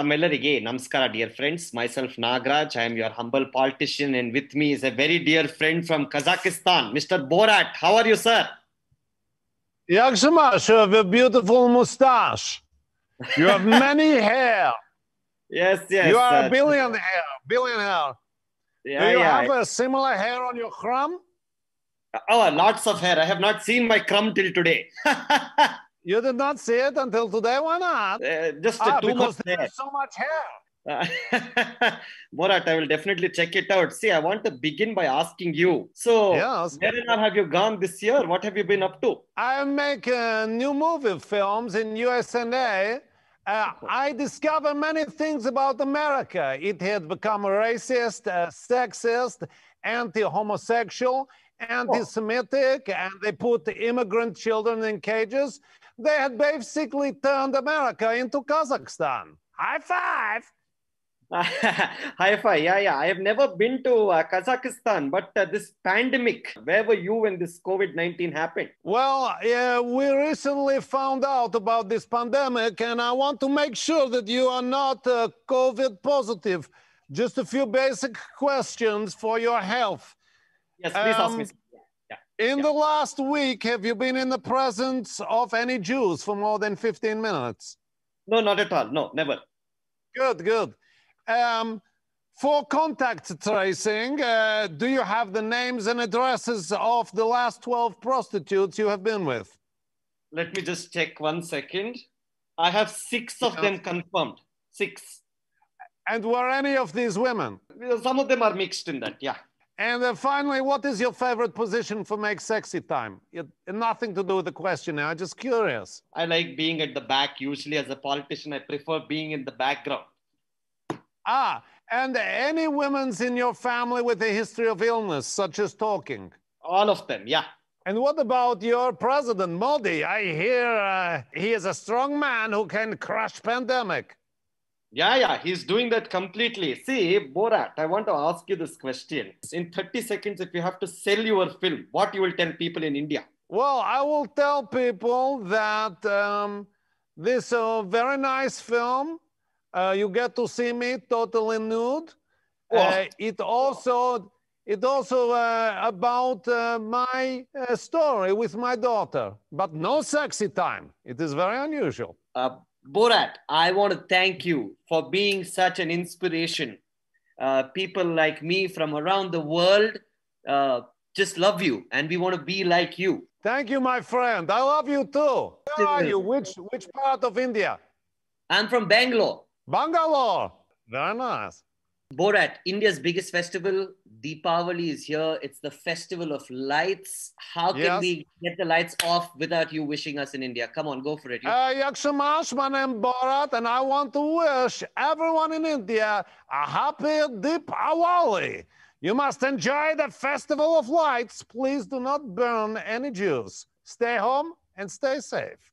ತಮ್ಮೆಲ್ಲರಿಗೆ ನಮಸ್ಕಾರ dear friends myself Nagaraj I am your humble politician and with me is a very dear friend from Kazakhstan mister Borat how are you sir Jak so a beautiful mustache. You have many hair. Yes, yes. You are a billionaire. Billionaire. Do you have a similar hair on your crumb? Oh, lots of hair. I have not seen my crumb till today. You did not see it until today. Why not? Uh, just ah, too much there. so much hair. Uh, Morat, I will definitely check it out. See, I want to begin by asking you. So, yes. where and have you gone this year? What have you been up to? I make uh, new movie films in USA. Uh, I discovered many things about America. It had become racist, uh, sexist, anti homosexual, anti-Semitic and they put immigrant children in cages. They had basically turned America into Kazakhstan. High five! Hi, fi. Yeah, yeah. I have never been to uh, Kazakhstan, but uh, this pandemic, where were you when this COVID 19 happened? Well, we recently found out about this pandemic, and I want to make sure that you are not uh, COVID positive. Just a few basic questions for your health. Yes, please um, ask me. Um, in yeah. the last week, have you been in the presence of any Jews for more than 15 minutes? No, not at all. No, never. Good, good. Um, for contact tracing, uh, do you have the names and addresses of the last 12 prostitutes you have been with? Let me just check one second. I have six of them confirmed. Six. And were any of these women? Some of them are mixed in that, yeah. And uh, finally, what is your favorite position for Make Sexy Time? It, nothing to do with the questionnaire, I'm just curious. I like being at the back. Usually, as a politician, I prefer being in the background. Ah, and any women's in your family with a history of illness, such as talking? All of them, yeah. And what about your president, Modi? I hear uh, he is a strong man who can crush pandemic. Yeah, yeah, he's doing that completely. See, Borat, I want to ask you this question. In 30 seconds, if you have to sell your film, what you will tell people in India? Well, I will tell people that um, this is uh, a very nice film. Uh, you get to see me totally nude. Oh. Uh, it also it also uh, about uh, my uh, story with my daughter, but no sexy time. It is very unusual. Borat, I want to thank you for being such an inspiration. Uh, people like me from around the world uh, just love you, and we want to be like you. Thank you, my friend. I love you too. Where are you? Which which part of India? I'm from Bangalore. Bangalore. Very nice. Borat, India's biggest festival, Deepavali is here. It's the festival of lights. How can yes. we get the lights off without you wishing us in India? Come on, go for it. Ah, Yakshamash, my name Borat, and I want to wish everyone in India a happy Deepavali. You must enjoy the festival of lights. Please do not burn any Jews. Stay home and stay safe.